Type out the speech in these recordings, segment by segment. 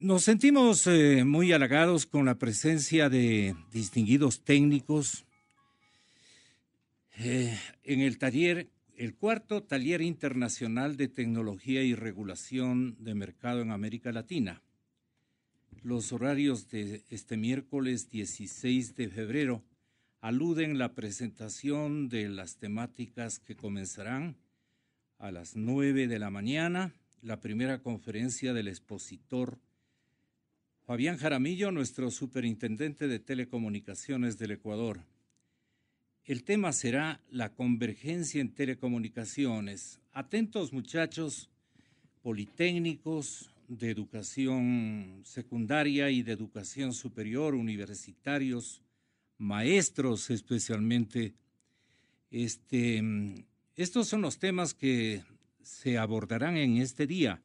Nos sentimos eh, muy halagados con la presencia de distinguidos técnicos eh, en el taller, el cuarto taller internacional de tecnología y regulación de mercado en América Latina. Los horarios de este miércoles 16 de febrero aluden la presentación de las temáticas que comenzarán a las 9 de la mañana, la primera conferencia del expositor Fabián Jaramillo, nuestro superintendente de telecomunicaciones del Ecuador. El tema será la convergencia en telecomunicaciones. Atentos muchachos politécnicos de educación secundaria y de educación superior, universitarios, maestros especialmente. Este, mm, estos son los temas que se abordarán en este día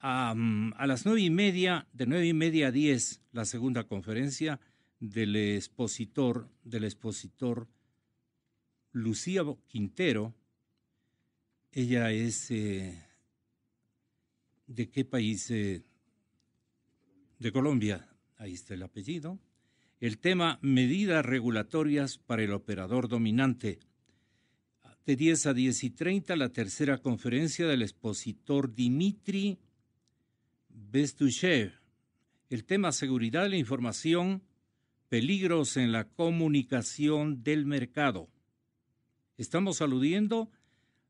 a, las nueve y media, de nueve y media a diez, la segunda conferencia del expositor, del expositor Lucía Quintero. Ella es eh, de qué país? Eh? de Colombia. Ahí está el apellido. El tema medidas regulatorias para el operador dominante. De diez a diez y treinta, la tercera conferencia del expositor Dimitri Bestuchev, el tema seguridad de la información, peligros en la comunicación del mercado. Estamos aludiendo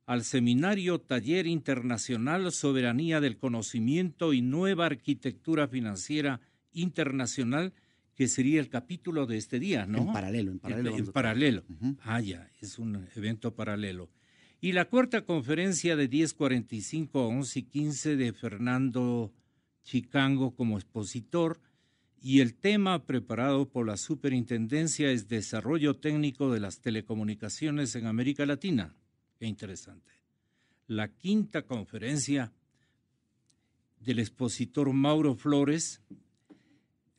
al seminario Taller Internacional Soberanía del Conocimiento y Nueva Arquitectura Financiera Internacional, que sería el capítulo de este día, ¿no? En paralelo, en paralelo. En, paralelo. Ah, ya, es un evento paralelo. Y la cuarta conferencia de 10.45 a 11.15 de Fernando Chicango como expositor y el tema preparado por la Superintendencia es Desarrollo Técnico de las Telecomunicaciones en América Latina. Qué interesante. La quinta conferencia del expositor Mauro Flores,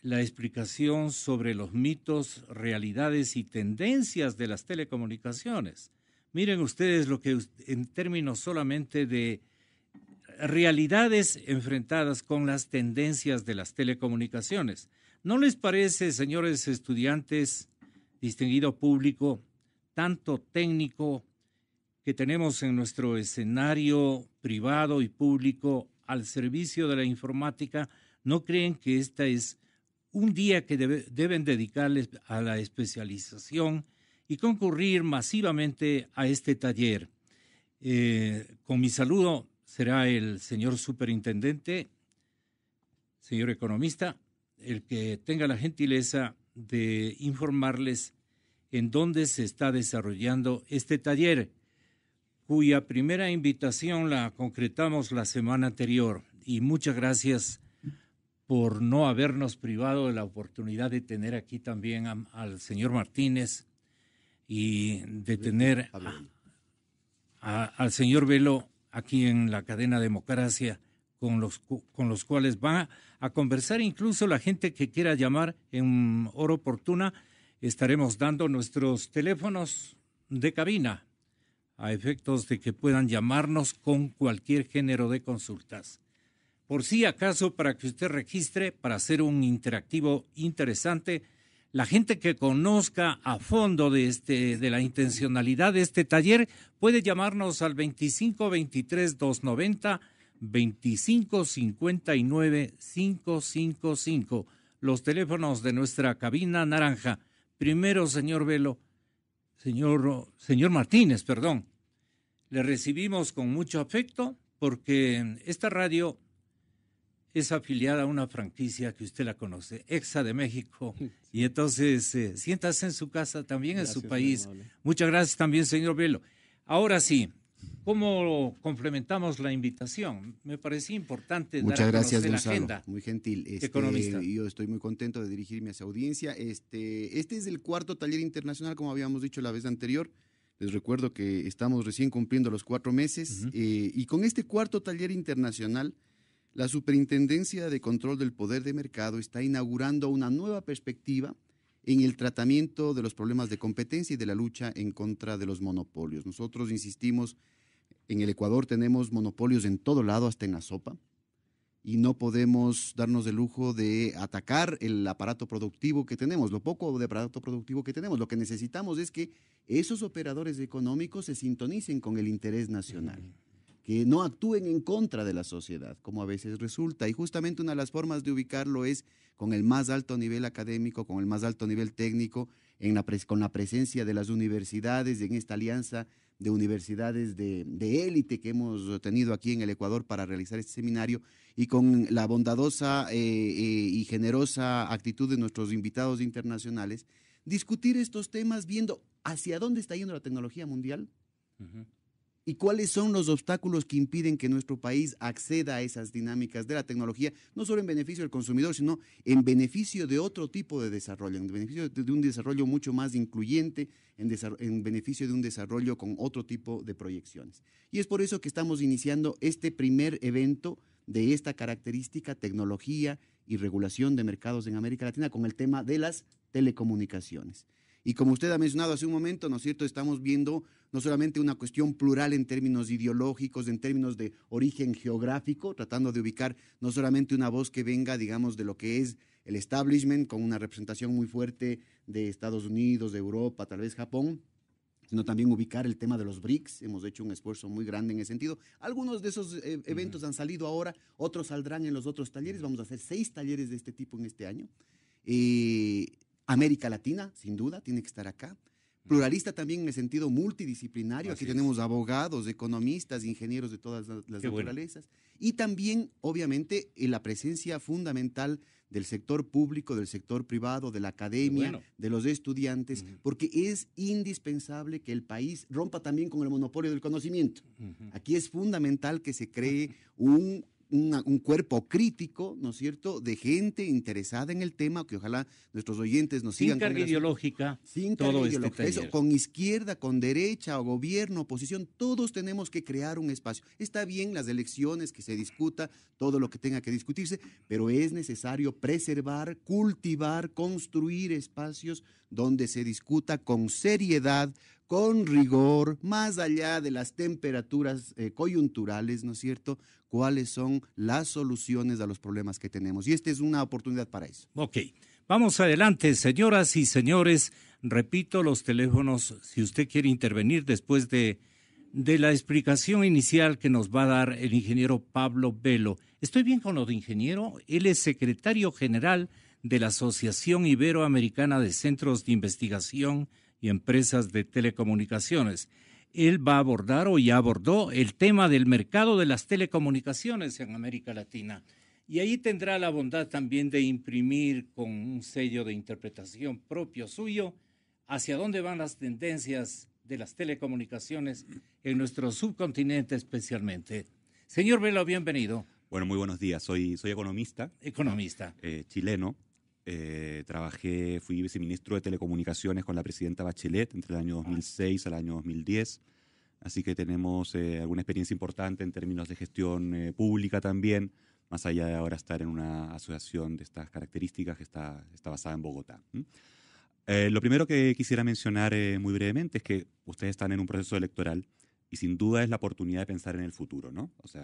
la explicación sobre los mitos, realidades y tendencias de las telecomunicaciones. Miren ustedes lo que en términos solamente de realidades enfrentadas con las tendencias de las telecomunicaciones. ¿No les parece, señores estudiantes, distinguido público, tanto técnico que tenemos en nuestro escenario privado y público al servicio de la informática, ¿no creen que esta es un día que deben dedicarles a la especialización y concurrir masivamente a este taller? Eh, con mi saludo será el señor superintendente, señor economista, el que tenga la gentileza de informarles en dónde se está desarrollando este taller, cuya primera invitación la concretamos la semana anterior. Y muchas gracias por no habernos privado de la oportunidad de tener aquí también al señor Martínez y de tener al señor Velo aquí en la cadena Democracia, con los, cuales va a conversar incluso la gente que quiera llamar en hora oportuna. Estaremos dando nuestros teléfonos de cabina a efectos de que puedan llamarnos con cualquier género de consultas. Por si acaso, para que usted registre, para hacer un interactivo interesante, la gente que conozca a fondo de, este, de la intencionalidad de este taller puede llamarnos al 2523-290. 2559 555 los teléfonos de nuestra cabina naranja. Primero, señor Velo, señor, señor Martínez, perdón. Le recibimos con mucho afecto porque esta radio es afiliada a una franquicia que usted la conoce, EXA de México. Y entonces, eh, siéntase en su casa, también en su país. Muchas gracias también, señor Velo. Ahora sí, ¿cómo complementamos la invitación? Me parecía importante Muchas dar a gracias, Gonzalo, la agenda. Muy gentil. Este, economista. Yo estoy muy contento de dirigirme a esa audiencia. Este, este, es el cuarto taller internacional, como habíamos dicho la vez anterior. Les recuerdo que estamos recién cumpliendo los cuatro meses eh, y con este cuarto taller internacional la Superintendencia de Control del Poder de Mercado está inaugurando una nueva perspectiva en el tratamiento de los problemas de competencia y de la lucha en contra de los monopolios. Nosotros insistimos, en el Ecuador tenemos monopolios en todo lado, hasta en la sopa, y no podemos darnos el lujo de atacar el aparato productivo que tenemos, lo poco de aparato productivo que tenemos. Lo que necesitamos es que esos operadores económicos se sintonicen con el interés nacional que no actúen en contra de la sociedad, como a veces resulta. Y justamente una de las formas de ubicarlo es con el más alto nivel académico, con el más alto nivel técnico, con la presencia de las universidades, en esta alianza de universidades de, élite que hemos tenido aquí en el Ecuador para realizar este seminario y con la bondadosa eh, eh, y generosa actitud de nuestros invitados internacionales, discutir estos temas viendo hacia dónde está yendo la tecnología mundial, y cuáles son los obstáculos que impiden que nuestro país acceda a esas dinámicas de la tecnología, no solo en beneficio del consumidor, sino en beneficio de otro tipo de desarrollo, en beneficio de un desarrollo mucho más incluyente, en, beneficio de un desarrollo con otro tipo de proyecciones. Y es por eso que estamos iniciando este primer evento de esta característica, tecnología y regulación de mercados en América Latina con el tema de las telecomunicaciones. Y como usted ha mencionado hace un momento, ¿no es cierto? Estamos viendo no solamente una cuestión plural en términos ideológicos, en términos de origen geográfico, tratando de ubicar no solamente una voz que venga, digamos, de lo que es el establishment, con una representación muy fuerte de Estados Unidos, de Europa, tal vez Japón, sino también ubicar el tema de los BRICS. Hemos hecho un esfuerzo muy grande en ese sentido. Algunos de esos eh, eventos han salido ahora, otros saldrán en los otros talleres. Vamos a hacer seis talleres de este tipo en este año. Eh, América Latina, sin duda, tiene que estar acá. Pluralista también en el sentido multidisciplinario. Aquí tenemos abogados, economistas, ingenieros de todas las, naturalezas. Y también, obviamente, eh, la presencia fundamental del sector público, del sector privado, de la academia, de los estudiantes, porque es indispensable que el país rompa también con el monopolio del conocimiento. Aquí es fundamental que se cree un un cuerpo crítico, ¿no es cierto?, de gente interesada en el tema, que ojalá nuestros oyentes nos sigan. Sin carga este ideológica. todo Este Eso, con izquierda, con derecha, o gobierno, oposición, todos tenemos que crear un espacio. Está bien las elecciones, que se discuta todo lo que tenga que discutirse, pero es necesario preservar, cultivar, construir espacios donde se discuta con seriedad, con rigor, más allá de las temperaturas eh, coyunturales, ¿no es cierto? cuáles son las soluciones a los problemas que tenemos. Y esta es una oportunidad para eso. Ok, vamos adelante, señoras y señores. Repito los teléfonos si usted quiere intervenir después de, de la explicación inicial que nos va a dar el ingeniero Pablo Velo. Estoy bien con lo de ingeniero. Él es secretario general de la Asociación Iberoamericana de Centros de Investigación y Empresas de Telecomunicaciones él va a abordar o ya abordó el tema del mercado de las telecomunicaciones en América Latina. Y ahí tendrá la bondad también de imprimir con un sello de interpretación propio suyo hacia dónde van las tendencias de las telecomunicaciones en nuestro subcontinente especialmente. Señor Velo, bienvenido. Bueno, muy buenos días. Soy, soy economista. Economista. Eh, chileno. Eh, trabajé, fui viceministro de Telecomunicaciones con la presidenta Bachelet entre el año 2006 ah. al año 2010. Así que tenemos eh, alguna experiencia importante en términos de gestión eh, pública también, más allá de ahora estar en una asociación de estas características que está, está basada en Bogotá. lo primero que quisiera mencionar muy brevemente es que ustedes están en un proceso electoral y sin duda es la oportunidad de pensar en el futuro, ¿no? O sea,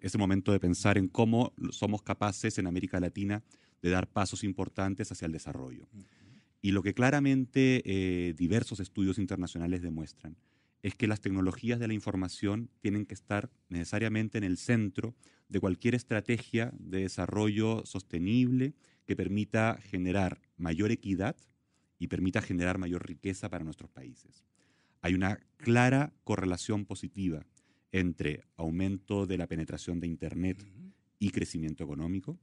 ese momento de pensar en cómo somos capaces en América Latina de dar pasos importantes hacia el desarrollo. Y lo que claramente eh, diversos estudios internacionales demuestran es que las tecnologías de la información tienen que estar necesariamente en el centro de cualquier estrategia de desarrollo sostenible que permita generar mayor equidad y permita generar mayor riqueza para nuestros países. Hay una clara correlación positiva entre aumento de la penetración de Internet y crecimiento económico,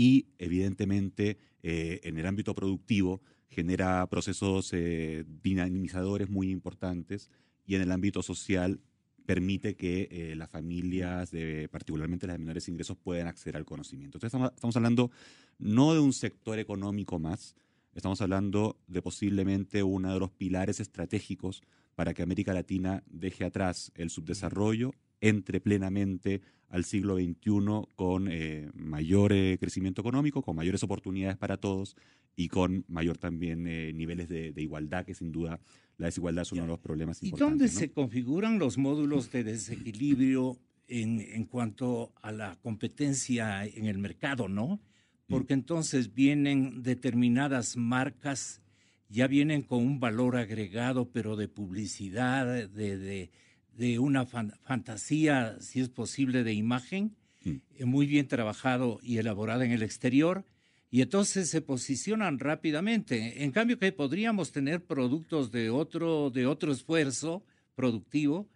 y evidentemente eh, en el ámbito productivo genera procesos eh, dinamizadores muy importantes y en el ámbito social permite que eh, las familias, de, particularmente las de menores ingresos, puedan acceder al conocimiento. Entonces estamos, hablando no de un sector económico más, estamos hablando de posiblemente uno de los pilares estratégicos para que América Latina deje atrás el subdesarrollo, entre plenamente al siglo XXI con eh, mayor eh, crecimiento económico, con mayores oportunidades para todos y con mayor también eh, niveles de, igualdad, que sin duda la desigualdad es uno de los problemas ¿Y importantes. ¿Y dónde se configuran los módulos de desequilibrio en, en, cuanto a la competencia en el mercado, no? Mm. Porque entonces vienen determinadas marcas, ya vienen con un valor agregado, pero de publicidad, de de una fantasía, si es posible, de imagen, mm. eh, muy bien trabajado y elaborado en el exterior, y entonces se posicionan rápidamente. En cambio que podríamos tener productos de otro, de otro esfuerzo productivo,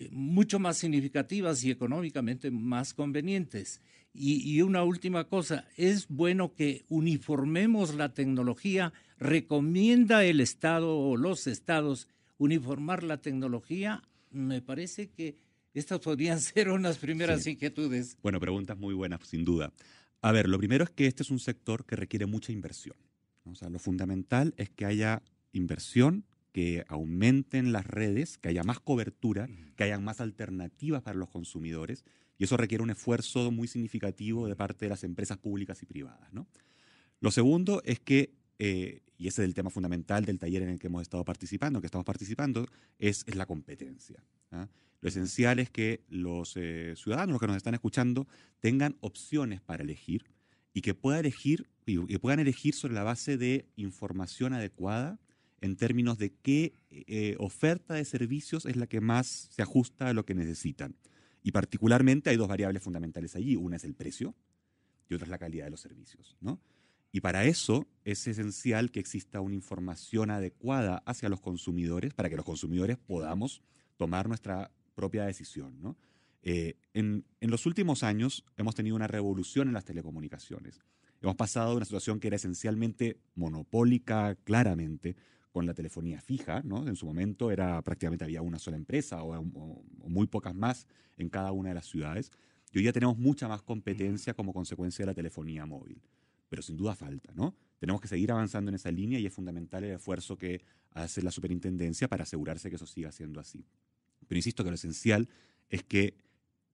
eh, mucho más significativas y económicamente más convenientes. y, una última cosa, es bueno que uniformemos la tecnología, recomienda el Estado o los estados uniformar la tecnología me parece que estas podrían ser unas primeras inquietudes. Bueno, preguntas muy buenas, sin duda. A ver, lo primero es que este es un sector que requiere mucha inversión. O sea, lo fundamental es que haya inversión, que aumenten las redes, que haya más cobertura, que haya más alternativas para los consumidores. Y eso requiere un esfuerzo muy significativo de parte de las empresas públicas y privadas. ¿no? Lo segundo es que eh, y ese es el tema fundamental del taller en el que hemos estado participando, que estamos participando, es, la competencia. ¿ah? Lo esencial es que los eh, ciudadanos, los que nos están escuchando, tengan opciones para elegir y que, elegir, que puedan elegir sobre la base de información adecuada en términos de qué eh, oferta de servicios es la que más se ajusta a lo que necesitan. Y particularmente hay dos variables fundamentales allí. Una es el precio y otra es la calidad de los servicios. Y para eso es esencial que exista una información adecuada hacia los consumidores para que los consumidores podamos tomar nuestra propia decisión. Eh, en, los últimos años hemos tenido una revolución en las telecomunicaciones. Hemos pasado de una situación que era esencialmente monopólica, claramente, con la telefonía fija, En su momento era prácticamente había una sola empresa o, um, o muy pocas más en cada una de las ciudades. Y hoy ya tenemos mucha más competencia como consecuencia de la telefonía móvil pero sin duda falta, ¿no? Tenemos que seguir avanzando en esa línea y es fundamental el esfuerzo que hace la superintendencia para asegurarse que eso siga siendo así. Pero insisto que lo esencial es que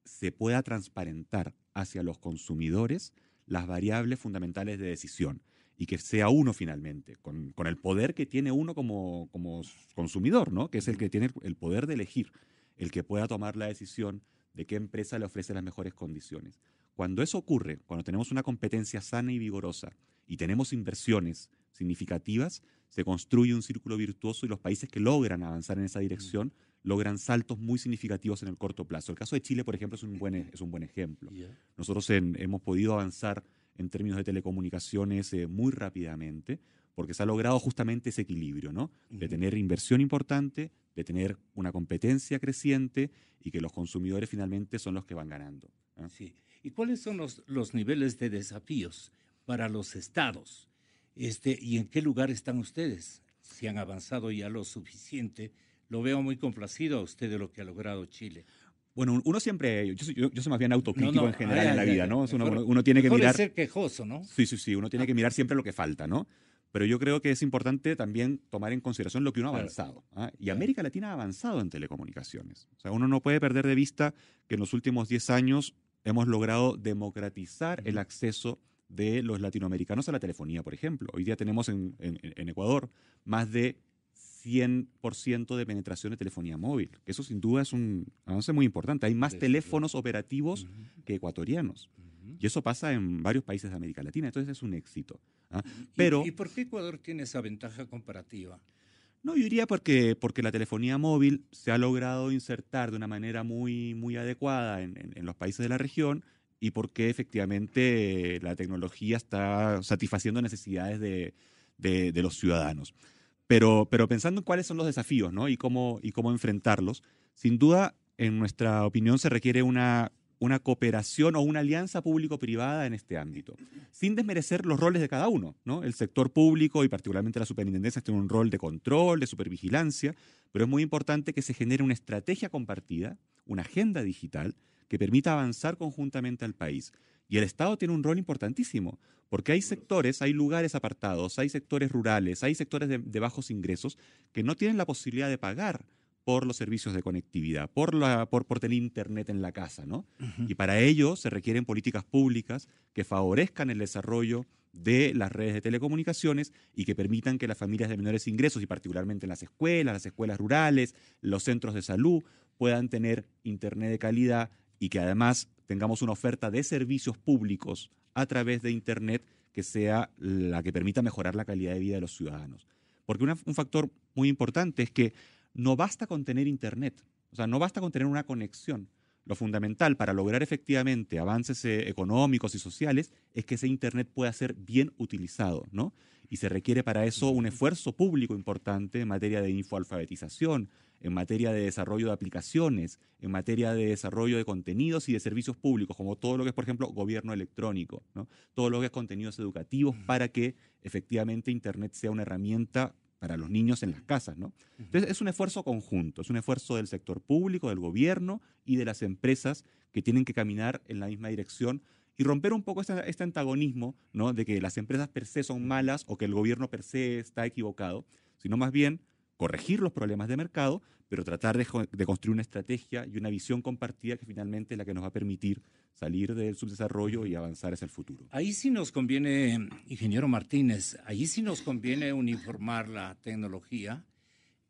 se pueda transparentar hacia los consumidores las variables fundamentales de decisión y que sea uno finalmente, con, el poder que tiene uno como, como, consumidor, ¿no? que es el que tiene el poder de elegir, el que pueda tomar la decisión de qué empresa le ofrece las mejores condiciones. Cuando eso ocurre, cuando tenemos una competencia sana y vigorosa y tenemos inversiones significativas, se construye un círculo virtuoso y los países que logran avanzar en esa mm. dirección logran saltos muy significativos en el corto plazo. El caso de Chile, por ejemplo, es un buen, e-, es un buen ejemplo. Nosotros hemos podido avanzar en términos de telecomunicaciones eh, muy rápidamente porque se ha logrado justamente ese equilibrio, ¿no? De tener inversión importante, de tener una competencia creciente y que los consumidores finalmente son los que van ganando. Sí. ¿Y cuáles son los, los niveles de desafíos para los estados? Este, ¿Y en qué lugar están ustedes? Si han avanzado ya lo suficiente, lo veo muy complacido a usted de lo que ha logrado Chile. Bueno, uno siempre, yo soy, más bien autocrítico en general en la vida, ¿no? uno, tiene que mirar... ser quejoso, ¿no? Sí, sí, sí, uno tiene que mirar siempre lo que falta, ¿no? Pero yo creo que es importante también tomar en consideración lo que uno ha avanzado. ¿ah? Y América Latina ha avanzado en telecomunicaciones. O sea, uno no puede perder de vista que en los últimos 10 años hemos logrado democratizar el acceso de los latinoamericanos a la telefonía, por ejemplo. Hoy día tenemos en, Ecuador más de 100% de penetración de telefonía móvil. Eso sin duda es un avance muy importante. Hay más teléfonos operativos que ecuatorianos. Y eso pasa en varios países de América Latina. Entonces es un éxito. ¿ah? Pero, ¿Y por qué Ecuador tiene esa ventaja comparativa? No, yo diría porque, porque la telefonía móvil se ha logrado insertar de una manera muy, muy adecuada en, los países de la región y porque efectivamente la tecnología está satisfaciendo necesidades de, los ciudadanos. Pero, pero pensando en cuáles son los desafíos y, cómo, y cómo enfrentarlos, sin duda, en nuestra opinión, se requiere una una cooperación o una alianza público-privada en este ámbito, sin desmerecer los roles de cada uno. El sector público y particularmente la superintendencia tiene un rol de control, de supervigilancia, pero es muy importante que se genere una estrategia compartida, una agenda digital que permita avanzar conjuntamente al país. Y el Estado tiene un rol importantísimo, porque hay sectores, hay lugares apartados, hay sectores rurales, hay sectores de, de bajos ingresos que no tienen la posibilidad de pagar por los servicios de conectividad, por, la, por, tener internet en la casa, ¿no? Y para ello se requieren políticas públicas que favorezcan el desarrollo de las redes de telecomunicaciones y que permitan que las familias de menores ingresos, y particularmente en las escuelas, las escuelas rurales, los centros de salud, puedan tener internet de calidad y que además tengamos una oferta de servicios públicos a través de internet que sea la que permita mejorar la calidad de vida de los ciudadanos. Porque un factor muy importante es que no basta con tener Internet, o sea, no basta con tener una conexión. Lo fundamental para lograr efectivamente avances eh, económicos y sociales es que ese Internet pueda ser bien utilizado, ¿no? Y se requiere para eso un esfuerzo público importante en materia de infoalfabetización, en materia de desarrollo de aplicaciones, en materia de desarrollo de contenidos y de servicios públicos, como todo lo que es, por ejemplo, gobierno electrónico, ¿no? todo lo que es contenidos educativos para que efectivamente Internet sea una herramienta para los niños en las casas, ¿no? Entonces, es un esfuerzo conjunto, es un esfuerzo del sector público, del gobierno y de las empresas que tienen que caminar en la misma dirección y romper un poco este, este antagonismo, ¿no? De que las empresas per se son malas o que el gobierno per se está equivocado, sino más bien corregir los problemas de mercado, pero tratar de, construir una estrategia y una visión compartida que finalmente es la que nos va a permitir salir del subdesarrollo y avanzar hacia el futuro. Ahí sí nos conviene, ingeniero Martínez, ahí sí nos conviene uniformar la tecnología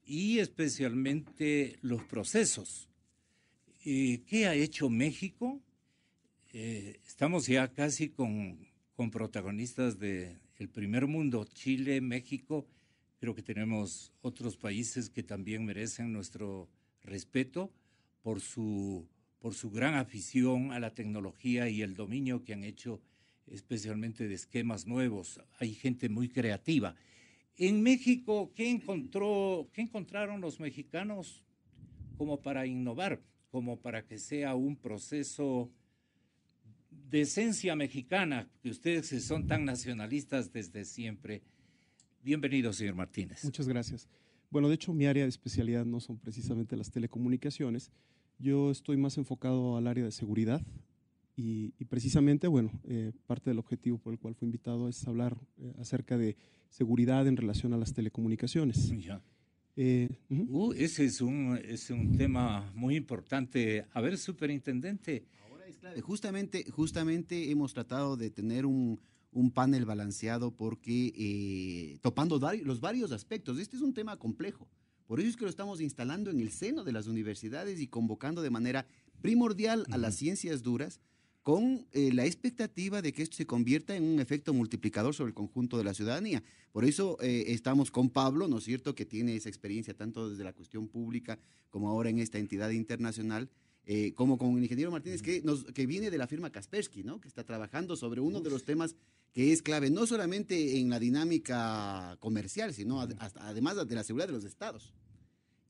y especialmente los procesos. Eh, ¿Qué ha hecho México? Eh, estamos ya casi con, protagonistas del primer mundo, Chile, México Creo que tenemos otros países que también merecen nuestro respeto por su, gran afición a la tecnología y el dominio que han hecho especialmente de esquemas nuevos. Hay gente muy creativa. En México, ¿qué, encontró, qué encontraron los mexicanos como para innovar, como para que sea un proceso de esencia mexicana, que ustedes son tan nacionalistas desde siempre? Bienvenido, señor Martínez. Muchas gracias. Bueno, de hecho, mi área de especialidad no son precisamente las telecomunicaciones. Yo estoy más enfocado al área de seguridad y, precisamente, bueno, eh, parte del objetivo por el cual fui invitado es hablar eh, acerca de seguridad en relación a las telecomunicaciones. Eh, uh, ese es un, es un tema muy importante. A ver, superintendente. Ahora es clave. Justamente, justamente hemos tratado de tener un, un panel balanceado porque eh, topando los varios aspectos, este es un tema complejo. Por eso es que lo estamos instalando en el seno de las universidades y convocando de manera primordial a las ciencias duras con eh, la expectativa de que esto se convierta en un efecto multiplicador sobre el conjunto de la ciudadanía. Por eso eh, estamos con Pablo, ¿no es cierto?, que tiene esa experiencia tanto desde la cuestión pública como ahora en esta entidad internacional. como con el ingeniero Martínez, que, nos, que viene de la firma Kaspersky, ¿no? que está trabajando sobre uno de los temas que es clave, no solamente en la dinámica comercial, sino además de la seguridad de los estados.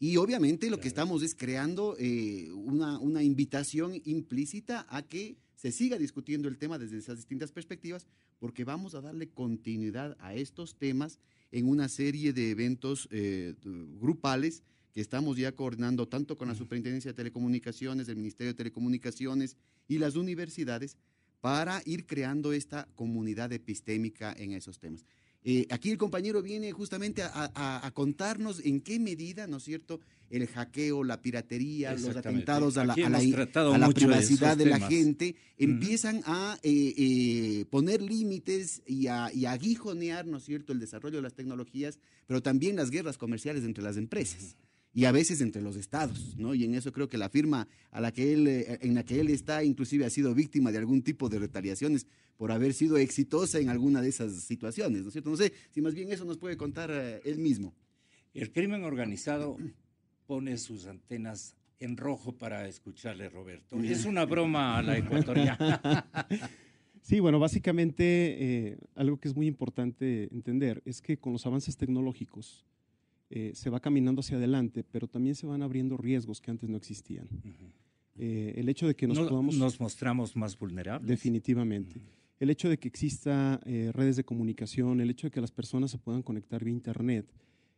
Y obviamente lo que estamos es creando eh, una, una invitación implícita a que se siga discutiendo el tema desde esas distintas perspectivas, porque vamos a darle continuidad a estos temas en una serie de eventos eh, grupales que estamos ya coordinando tanto con la Superintendencia de Telecomunicaciones, el Ministerio de Telecomunicaciones y las universidades para ir creando esta comunidad epistémica en esos temas. Eh, aquí el compañero viene justamente a, contarnos en qué medida, ¿no es cierto?, el hackeo, la piratería, los atentados a la, privacidad de, la gente, empiezan a eh, eh, poner límites y, a, aguijonear, ¿no es cierto?, el desarrollo de las tecnologías, pero también las guerras comerciales entre las empresas y a veces entre los estados, ¿no? Y en eso creo que la firma a la que él, eh, en la que él está inclusive ha sido víctima de algún tipo de retaliaciones por haber sido exitosa en alguna de esas situaciones, ¿no es cierto? No sé si más bien eso nos puede contar eh, él mismo. El crimen organizado pone sus antenas en rojo para escucharle, Roberto. Es una broma a la ecuatoriana. Sí, bueno, básicamente eh, algo que es muy importante entender es que con los avances tecnológicos, eh, se va caminando hacia adelante, pero también se van abriendo riesgos que antes no existían. Eh, el hecho de que nos Nos mostramos más vulnerables. Definitivamente. El hecho de que exista eh, redes de comunicación, el hecho de que las personas se puedan conectar vía Internet,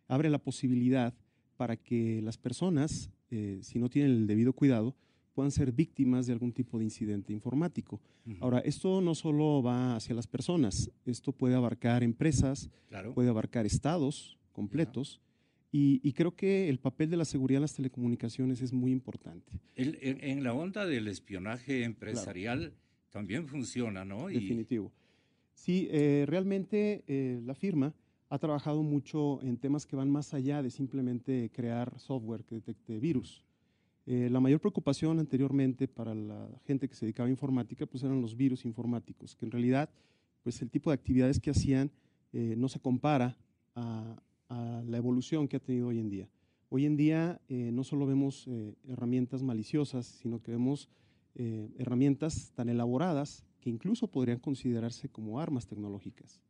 abre la posibilidad para que las personas, si no tienen el debido cuidado, puedan ser víctimas de algún tipo de incidente informático. Ahora, esto no solo va hacia las personas, esto puede abarcar empresas, puede abarcar estados completos. Y, creo que el papel de la seguridad en las telecomunicaciones es muy importante. en, la onda del espionaje empresarial también funciona, ¿no? Definitivo. Sí, eh, realmente eh, la firma ha trabajado mucho en temas que van más allá de simplemente crear software que detecte virus. Eh, la mayor preocupación anteriormente para la gente que se dedicaba a informática pues eran los virus informáticos, que en realidad pues el tipo de actividades que hacían no se compara a, la evolución que ha tenido hoy en día. Hoy en día eh, no solo vemos eh, herramientas maliciosas, sino que vemos eh, herramientas tan elaboradas que incluso podrían considerarse como armas tecnológicas.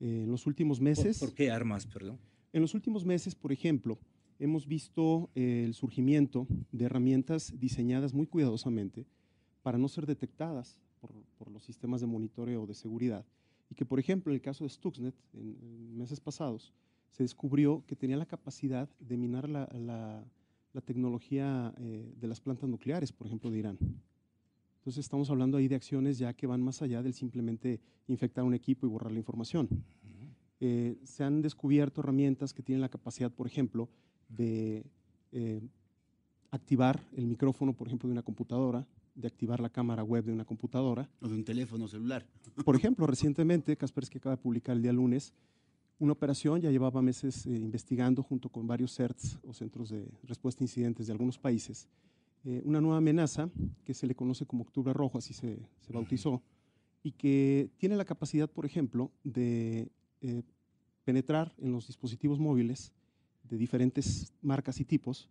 en los últimos meses... ¿Por, qué armas, perdón? En los últimos meses, por ejemplo, hemos visto el surgimiento de herramientas diseñadas muy cuidadosamente para no ser detectadas por, los sistemas de monitoreo de seguridad y que, por ejemplo, en el caso de Stuxnet, en meses pasados, se descubrió que tenía la capacidad de minar la, tecnología eh, de las plantas nucleares, por ejemplo, de Irán. Entonces estamos hablando ahí de acciones ya que van más allá del simplemente infectar un equipo y borrar la información. Eh, se han descubierto herramientas que tienen la capacidad, por ejemplo, de eh, activar el micrófono, por ejemplo, de una computadora, de activar la cámara web de una computadora. O de un teléfono celular. Por ejemplo, recientemente, Kaspersky acaba de publicar el día lunes una operación, ya llevaba meses eh, investigando junto con varios CERTs o centros de respuesta a incidentes de algunos países, eh, una nueva amenaza que se le conoce como Octubre Rojo, así se, bautizó, y que tiene la capacidad, por ejemplo, de eh, penetrar en los dispositivos móviles de diferentes marcas y tipos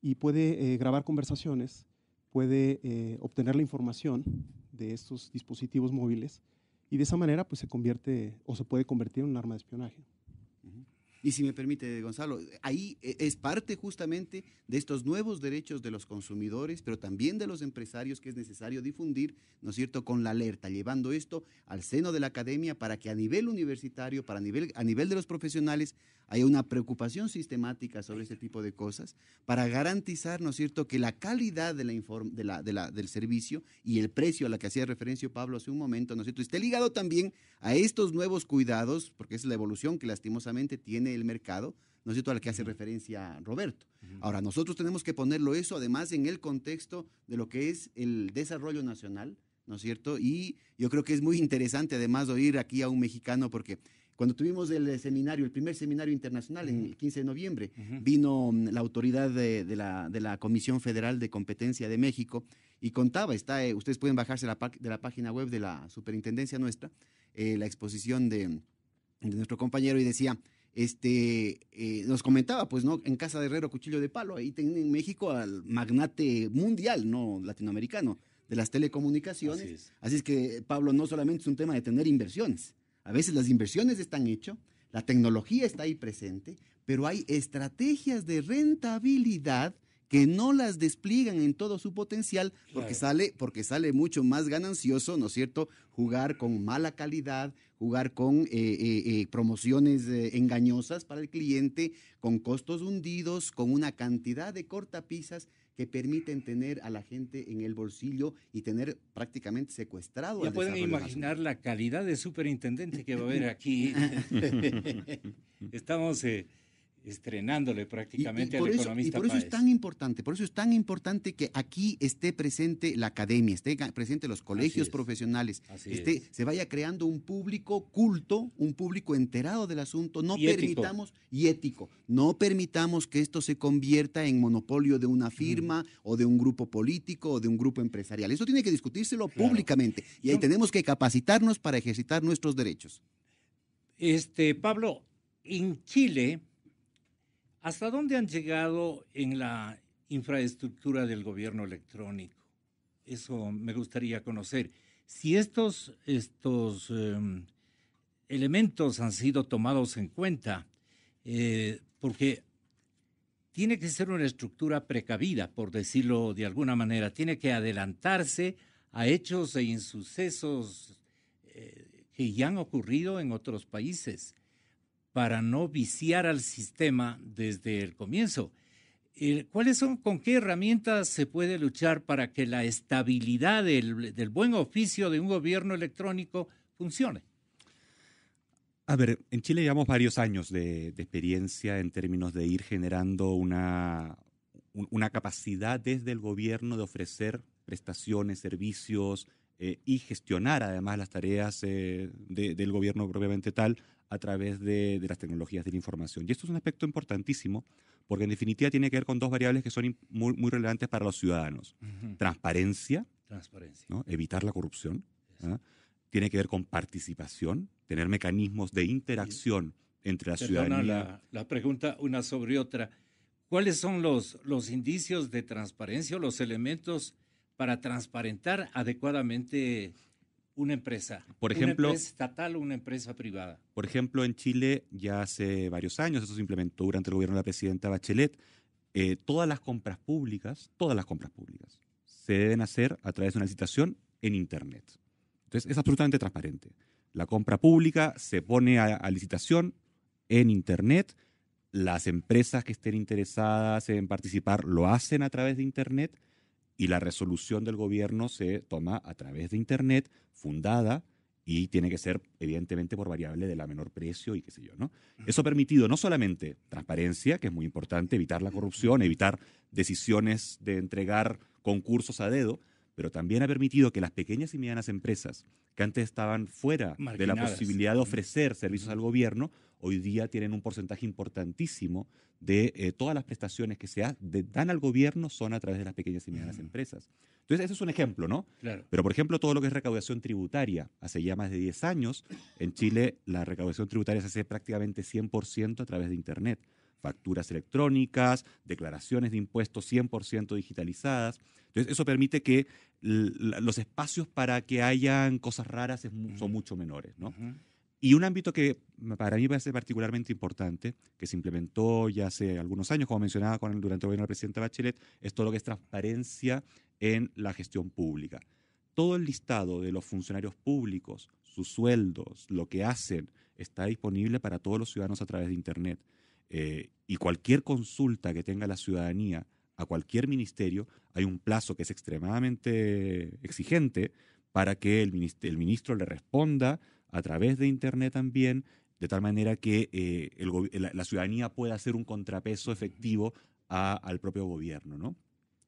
y puede grabar conversaciones, puede obtener la información de estos dispositivos móviles y de esa manera pues se convierte o se puede convertir en un arma de espionaje. Y si me permite, Gonzalo, ahí e, es parte justamente de estos nuevos derechos de los consumidores, pero también de los empresarios que es necesario difundir, ¿no es cierto?, con la alerta, llevando esto al seno de la academia para que a nivel universitario, para nivel, a nivel de los profesionales, hay una preocupación sistemática sobre este tipo de cosas para garantizar, ¿no es cierto?, que la calidad del servicio y el precio a la que hacía referencia Pablo hace un momento, ¿no es cierto?, esté ligado también a estos nuevos cuidados, porque es la evolución que lastimosamente tiene el mercado, ¿no es cierto?, a la que hace referencia Roberto. Ahora, nosotros tenemos que ponerlo eso, además, en el contexto de lo que es el desarrollo nacional, ¿no es cierto? Y yo creo que es muy interesante, además, oír aquí a un mexicano, porque cuando tuvimos el eh, seminario, el primer seminario internacional, el 15 de noviembre, vino mm, la autoridad de, de, la, Comisión Federal de Competencia de México y contaba, está, eh, ustedes pueden bajarse de la página web de la superintendencia nuestra, eh, la exposición de, de nuestro compañero y decía, este, nos comentaba, pues, ¿no? En Casa de Herrero, Cuchillo de Palo, ahí tienen en México al magnate mundial, no latinoamericano, de las telecomunicaciones. Así es. que, Pablo, no solamente es un tema de tener inversiones, a veces las inversiones están hechas, la tecnología está ahí presente, pero hay estrategias de rentabilidad que no las despliegan en todo su potencial porque sale porque sale mucho más ganancioso, ¿no es cierto? Jugar con mala calidad, jugar con eh, eh, eh, promociones engañosas para el cliente, con costos hundidos, con una cantidad de cortapisas que permiten tener a la gente en el bolsillo y tener prácticamente secuestrado. Ya pueden imaginar la calidad de superintendente que va a haber aquí. Estamos eh, estrenándole prácticamente al economista. Y por eso es tan importante, por eso es tan importante que aquí esté presente la academia, esté presente los colegios profesionales, se vaya creando un público culto, un público enterado del asunto, no y permitamos, ético. y ético, no permitamos que esto se convierta en monopolio de una firma o de un grupo político o de un grupo empresarial. Eso tiene que discutírselo públicamente y ahí tenemos que capacitarnos para ejercitar nuestros derechos. Este, Pablo, en Chile, ¿Hasta dónde han llegado en la infraestructura del gobierno electrónico? Eso me gustaría conocer. Si estos, estos em, elementos han sido tomados en cuenta, eh, porque tiene que ser una estructura precavida, por decirlo de alguna manera, tiene que adelantarse a hechos e insucesos eh, que ya han ocurrido en otros países para no viciar al sistema desde el comienzo. Eh, ¿Cuáles son, con qué herramientas se puede luchar para que la estabilidad del, buen oficio de un gobierno electrónico funcione? A ver, en Chile llevamos varios años de, experiencia en términos de ir generando una, capacidad desde el gobierno de ofrecer prestaciones, servicios, eh, y gestionar además las tareas eh, del gobierno propiamente tal a través de, las tecnologías de la información. Y esto es un aspecto importantísimo porque en definitiva tiene que ver con dos variables que son muy, relevantes para los ciudadanos. Transparencia, evitar la corrupción, ¿ah? tiene que ver con participación, tener mecanismos de interacción entre la ciudadanía. La, la pregunta una sobre otra. ¿Cuáles son los, los indicios de transparencia, o los elementos para transparentar adecuadamente una empresa. Por ejemplo, estatal o una empresa privada. Por ejemplo, en Chile ya hace varios años, eso se implementó durante el gobierno de la presidenta Bachelet, eh, todas las compras públicas, todas las compras públicas, se deben hacer a través de una licitación en Internet. Entonces, es absolutamente transparente. La compra pública se pone a, a licitación en Internet. Las empresas que estén interesadas en participar lo hacen a través de Internet y la resolución del gobierno se toma a través de Internet, fundada y tiene que ser, evidentemente, por variable de la menor precio y qué sé yo, ¿no? Eso ha permitido no solamente transparencia, que es muy importante, evitar la corrupción, evitar decisiones de entregar concursos a dedo, pero también ha permitido que las pequeñas y medianas empresas que antes estaban fuera de la posibilidad de ofrecer servicios al gobierno, hoy día tienen un porcentaje importantísimo de eh, todas las prestaciones que se dan al gobierno son a través de las pequeñas y medianas empresas. Entonces, ese es un ejemplo, ¿no? Pero, por ejemplo, todo lo que es recaudación tributaria, hace ya más de 10 años, en Chile la recaudación tributaria se hace prácticamente 100% a través de Internet. Facturas electrónicas, declaraciones de impuestos 100% digitalizadas. Entonces, eso permite que los espacios para que hayan cosas raras son mucho menores, Y un ámbito que para mí me parece particularmente importante, que se implementó ya hace algunos años, como mencionaba durante el gobierno del presidente Bachelet, es todo lo que es transparencia en la gestión pública. Todo el listado de los funcionarios públicos, sus sueldos, lo que hacen, está disponible para todos los ciudadanos a través de Internet. Eh, y cualquier consulta que tenga la ciudadanía a cualquier ministerio, hay un plazo que es extremadamente exigente para que el ministro, le responda a través de Internet también, de tal manera que eh, la, ciudadanía pueda hacer un contrapeso efectivo al propio gobierno. ¿no?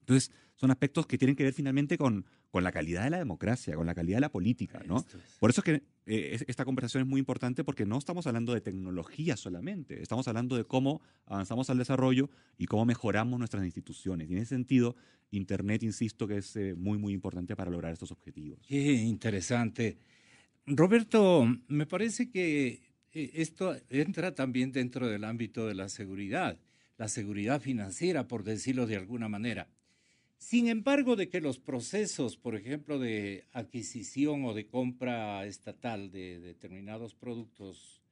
Entonces, son aspectos que tienen que ver finalmente con, con la calidad de la democracia, con la calidad de la política. ¿no? Por eso es que eh, esta conversación es muy importante porque no estamos hablando de tecnología solamente, estamos hablando de cómo avanzamos al desarrollo y cómo mejoramos nuestras instituciones. Y en ese sentido, Internet, insisto, que es eh, muy, muy importante para lograr estos objetivos. Qué interesante. Roberto, me parece que eh, esto entra también dentro del ámbito de la seguridad, la seguridad financiera, por decirlo de alguna manera. Sin embargo, de que los procesos, por ejemplo, de adquisición o de compra estatal de determinados productos,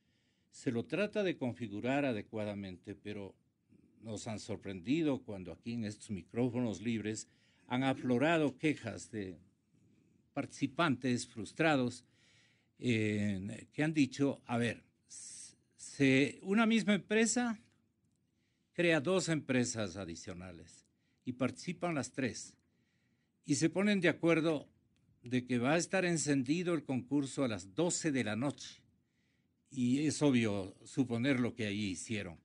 se lo trata de configurar adecuadamente, pero nos han sorprendido cuando aquí en estos micrófonos libres han aflorado quejas de participantes frustrados eh, que han dicho, a ver, una misma empresa crea dos empresas adicionales y participan las tres. Y se ponen de acuerdo de que va a estar encendido el concurso a las 12 de la noche. Y es obvio suponer lo que allí hicieron.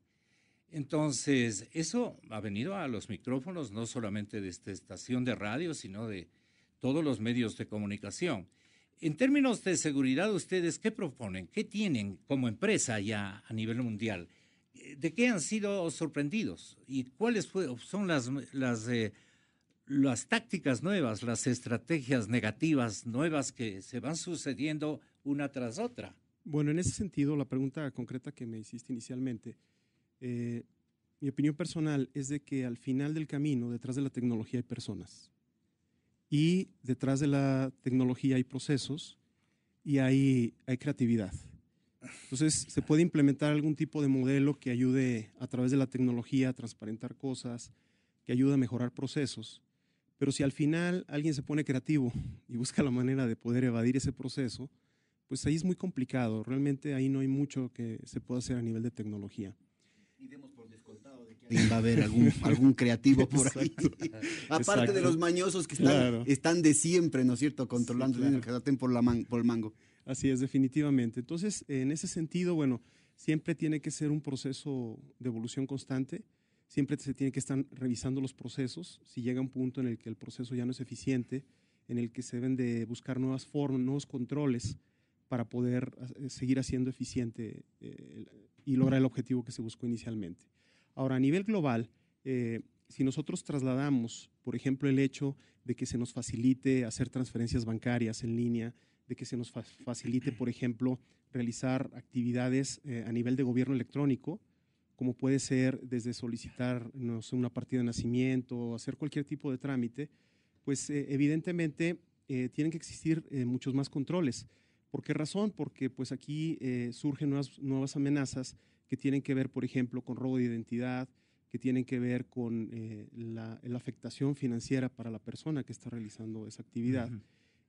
Entonces, eso ha venido a los micrófonos no solamente de esta estación de radio, sino de todos los medios de comunicación. En términos de seguridad, ¿ustedes qué proponen? ¿Qué tienen como empresa ya a nivel mundial? Eh, ¿De qué han sido sorprendidos? ¿Y cuáles son las, eh, las, tácticas nuevas, las estrategias negativas nuevas que se van sucediendo una tras otra? Bueno, en ese sentido, la pregunta concreta que me hiciste inicialmente, eh, mi opinión personal es de que al final del camino, detrás de la tecnología hay personas. Y detrás de la tecnología hay procesos y ahí hay creatividad. Entonces, se puede implementar algún tipo de modelo que ayude a través de la tecnología a transparentar cosas, que ayude a mejorar procesos. Pero si al final alguien se pone creativo y busca la manera de poder evadir ese proceso, pues ahí es muy complicado. Realmente ahí no hay mucho que se pueda hacer a nivel de tecnología. Y demos por descontado de que va a haber algún, creativo por ahí. Aparte de los mañosos que están, de siempre, ¿no es cierto?, controlando sí, el que por, por el mango. Así es, definitivamente. Entonces, en ese sentido, bueno, siempre tiene que ser un proceso de evolución constante, siempre se tiene que estar revisando los procesos, si llega un punto en el que el proceso ya no es eficiente, en el que se deben de buscar nuevas formas, nuevos controles para poder eh, seguir haciendo eficiente eh, y lograr el objetivo que se buscó inicialmente. Ahora, a nivel global, eh, si nosotros trasladamos, por ejemplo, el hecho de que se nos facilite hacer transferencias bancarias en línea, de que se nos facilite, por ejemplo, realizar actividades eh, a nivel de gobierno electrónico, como puede ser desde solicitar una partida de nacimiento o hacer cualquier tipo de trámite, pues eh, evidentemente eh, tienen que existir muchos más controles. ¿Por qué razón? Porque pues aquí surgen nuevas, amenazas que tienen que ver, por ejemplo, con robo de identidad, que tienen que ver con la, afectación financiera para la persona que está realizando esa actividad.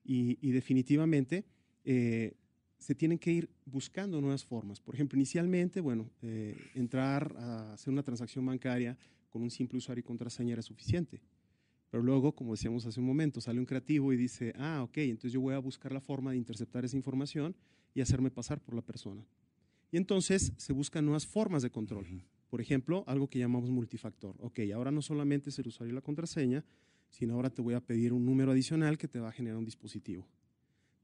Y, definitivamente eh, se tienen que ir buscando nuevas formas. Por ejemplo, inicialmente, bueno, eh, entrar a hacer una transacción bancaria con un simple usuario y contraseña era suficiente. Pero luego, como decíamos hace un momento, sale un creativo y dice, ah, ok, entonces yo voy a buscar la forma de interceptar esa información y hacerme pasar por la persona. Y entonces se buscan nuevas formas de control. Por ejemplo, algo que llamamos multifactor. Ok, ahora no solamente es el usuario y la contraseña, sino ahora te voy a pedir un número adicional que te va a generar un dispositivo.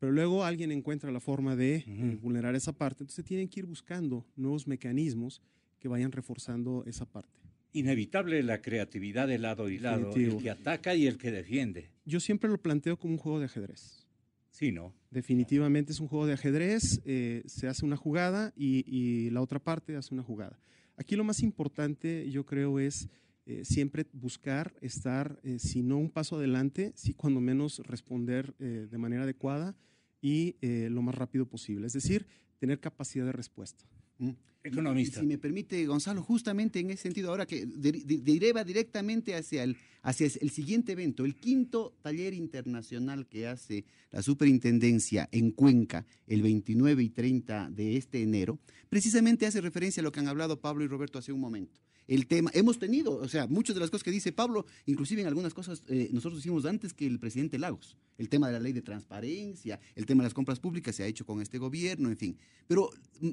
Pero luego alguien encuentra la forma de eh, vulnerar esa parte, entonces tienen que ir buscando nuevos mecanismos que vayan reforzando esa parte. Inevitable la creatividad de lado y lado, el que ataca y el que defiende. Yo siempre lo planteo como un juego de ajedrez. Sí, ¿no? Definitivamente es un juego de ajedrez, eh, se hace una jugada y, la otra parte hace una jugada. Aquí lo más importante yo creo es eh, siempre buscar estar, eh, si no un paso adelante, sí cuando menos responder eh, de manera adecuada y lo más rápido posible. Es decir, tener capacidad de respuesta. Mm. Economista. si me permite, Gonzalo, justamente en ese sentido, ahora que deriva directamente hacia el, hacia el siguiente evento, el quinto taller internacional que hace la superintendencia en Cuenca el 29 y 30 de este enero, precisamente hace referencia a lo que han hablado Pablo y Roberto hace un momento el tema. Hemos tenido, o sea, muchas de las cosas que dice Pablo, inclusive en algunas cosas eh, nosotros hicimos antes que el presidente Lagos. El tema de la ley de transparencia, el tema de las compras públicas se ha hecho con este gobierno, en fin. Pero, mm,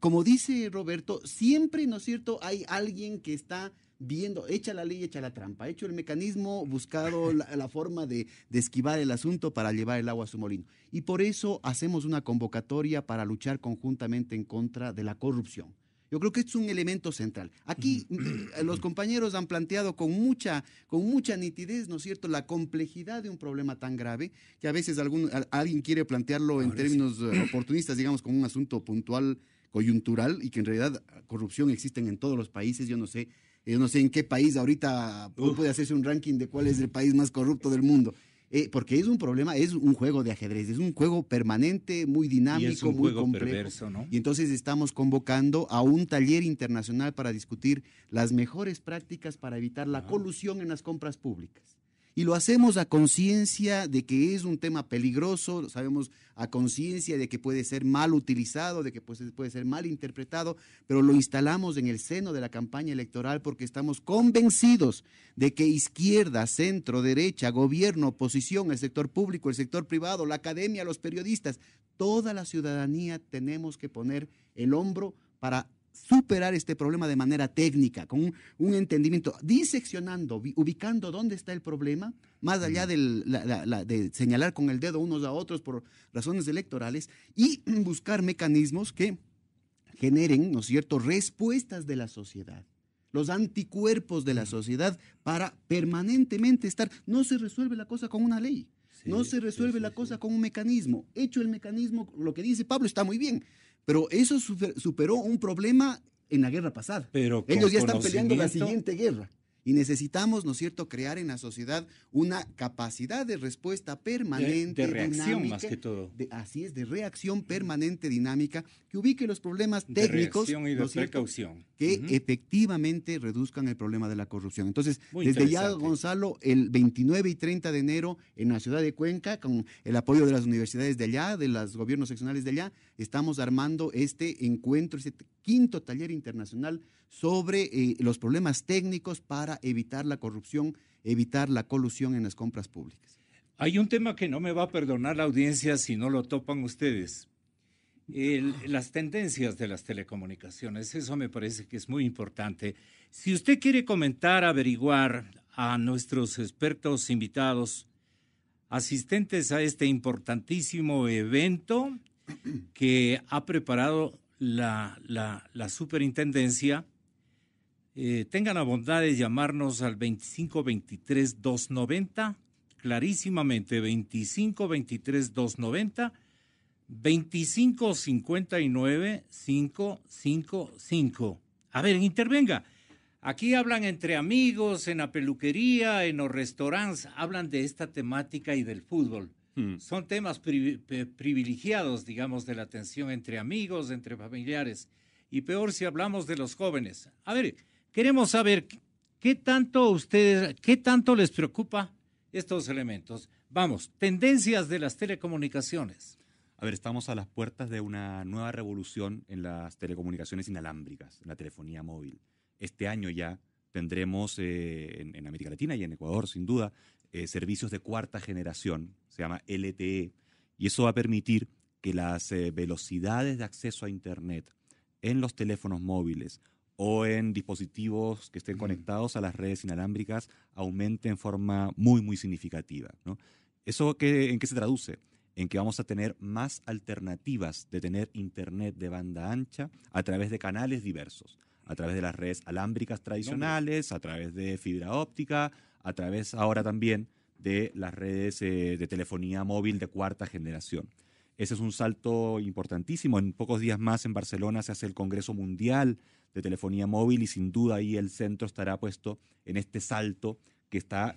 como dice Roberto, siempre, ¿no es cierto?, hay alguien que está viendo, echa la ley, echa la trampa, hecho el mecanismo, buscado la, forma de, de, esquivar el asunto para llevar el agua a su molino. Y por eso hacemos una convocatoria para luchar conjuntamente en contra de la corrupción. Yo creo que es un elemento central. Aquí eh, eh, los compañeros han planteado con mucha, con mucha nitidez, ¿no es cierto?, la complejidad de un problema tan grave, que a veces algún, alguien quiere plantearlo en términos eh, oportunistas, digamos, como un asunto puntual, coyuntural, y que en realidad ah, corrupción existe en todos los países. Yo no sé, yo no sé en qué país ahorita uno puede hacerse un ranking de cuál es el país más corrupto del mundo. Eh, porque es un problema, es un juego de ajedrez, es un juego permanente, muy dinámico, muy complejo. Y entonces estamos convocando a un taller internacional para discutir las mejores prácticas para evitar la ah. colusión en las compras públicas y lo hacemos a conciencia de que es un tema peligroso, sabemos a conciencia de que puede ser mal utilizado, de que pues, puede ser mal interpretado, pero lo instalamos en el seno de la campaña electoral porque estamos convencidos de que izquierda, centro, derecha, gobierno, oposición, el sector público, el sector privado, la academia, los periodistas, toda la ciudadanía tenemos que poner el hombro para superar este problema de manera técnica, con un, entendimiento, diseccionando, ubicando dónde está el problema, más allá de señalar con el dedo unos a otros por razones electorales, y buscar mecanismos que generen, ¿no es cierto?, respuestas de la sociedad los anticuerpos de la sociedad para permanentemente estar. No se resuelve la cosa con una ley, no se resuelve la cosa con un mecanismo. Hecho el mecanismo, lo que dice Pablo está muy bien, pero eso superó un problema en la guerra pasada. Pero Ellos ya están peleando la siguiente guerra. Y necesitamos, ¿no es cierto?, crear en la sociedad una capacidad de respuesta permanente. De, reacción más que todo. así es, de reacción permanente dinámica que ubique los problemas técnicos. De reacción y de precaución. Que efectivamente reduzcan el problema de la corrupción. Entonces, desde ya, Gonzalo, el 29 y 30 de enero en la ciudad de Cuenca, con el apoyo de las universidades de allá, de los gobiernos seccionales de allá, estamos armando este encuentro, este quinto taller internacional sobre eh, los problemas técnicos para evitar la corrupción, evitar la colusión en las compras públicas. Hay un tema que no me va a perdonar la audiencia si no lo topan ustedes. las tendencias de las telecomunicaciones, eso me parece que es muy importante. Si usted quiere comentar, averiguar a nuestros expertos invitados, asistentes a este importantísimo evento, que ha preparado la, superintendencia, eh, tengan la bondad de llamarnos al 2523-290, clarísimamente 2523-290, 2559-555. A ver, intervenga. Aquí hablan entre amigos, en la peluquería, en los restaurantes, hablan de esta temática y del fútbol. Mm. Son temas privilegiados, digamos, de la atención entre amigos, entre familiares. Y peor si hablamos de los jóvenes. A ver, queremos saber qué tanto ustedes, qué tanto les preocupa estos elementos. Vamos, tendencias de las telecomunicaciones. A ver, estamos a las puertas de una nueva revolución en las telecomunicaciones inalámbricas, en la telefonía móvil. Este año ya tendremos eh, en, América Latina y en Ecuador, sin duda, eh, servicios de cuarta generación, se llama LTE, y eso va a permitir que las eh, velocidades de acceso a Internet en los teléfonos móviles o en dispositivos que estén mm. conectados a las redes inalámbricas aumenten en forma muy, muy significativa. ¿Eso en qué se traduce? En que vamos a tener más alternativas de tener Internet de banda ancha a través de canales diversos a través de las redes alámbricas tradicionales, a través de fibra óptica, a través ahora también de las redes eh, de telefonía móvil de cuarta generación. Ese es un salto importantísimo. En pocos días más en Barcelona se hace el Congreso Mundial de Telefonía Móvil y sin duda ahí el centro estará puesto en este salto que está...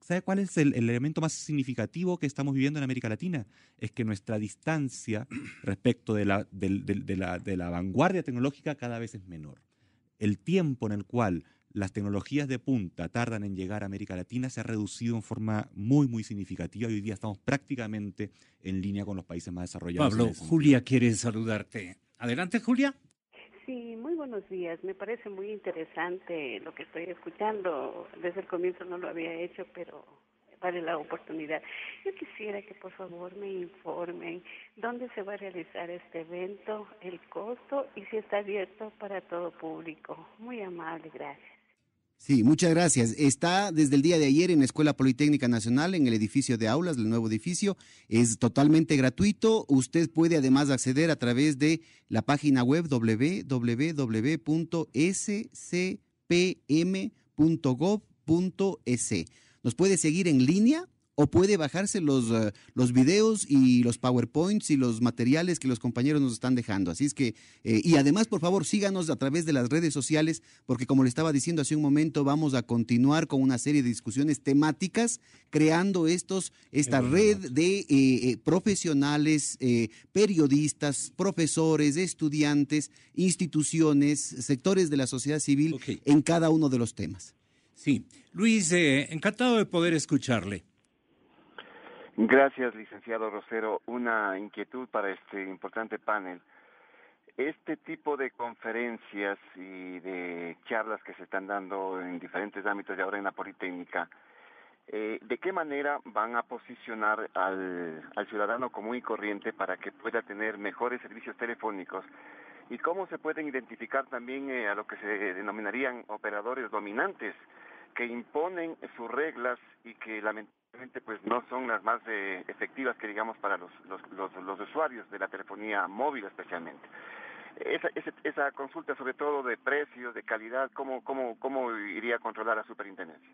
¿Sabe cuál es el, elemento más significativo que estamos viviendo en América Latina? Es que nuestra distancia respecto de la vanguardia tecnológica cada vez es menor el tiempo en el cual las tecnologías de punta tardan en llegar a América Latina se ha reducido en forma muy, muy significativa y hoy día estamos prácticamente en línea con los países más desarrollados. Pablo, Julia quiere saludarte. Adelante, Julia. Sí, muy buenos días. Me parece muy interesante lo que estoy escuchando. Desde el comienzo no lo había hecho, pero vale la oportunidad. Yo quisiera que por favor me informen dónde se va a realizar este evento, el costo y si está abierto para todo público. Muy amable, gracias. Sí, muchas gracias. Está desde el día de ayer en la Escuela Politécnica Nacional, en el edificio de aulas, del nuevo edificio. Es totalmente gratuito. Usted puede además acceder a través de la página web www.scpm.gov.es nos puede seguir en línea o puede bajarse los, eh, los videos y los PowerPoints y los materiales que los compañeros nos están dejando. Así es que, eh, y además, por favor, síganos a través de las redes sociales, porque como le estaba diciendo hace un momento, vamos a continuar con una serie de discusiones temáticas, creando estos, esta red de eh, profesionales, periodistas, profesores, estudiantes, instituciones, sectores de la sociedad civil en cada uno de los temas. Sí, Luis, eh, encantado de poder escucharle. Gracias, licenciado Rosero. Una inquietud para este importante panel. Este tipo de conferencias y de charlas que se están dando en diferentes ámbitos de ahora en la Politécnica, eh, ¿de qué manera van a posicionar al, ciudadano común y corriente para que pueda tener mejores servicios telefónicos? ¿Y cómo se pueden identificar también eh, a lo que se denominarían operadores dominantes? que imponen sus reglas y que lamentablemente pues no son las más eh, efectivas que digamos para los, los, usuarios de la telefonía móvil especialmente. Esa, esa, consulta sobre todo de precios, de calidad, ¿cómo, cómo, cómo iría a controlar a superintendencia?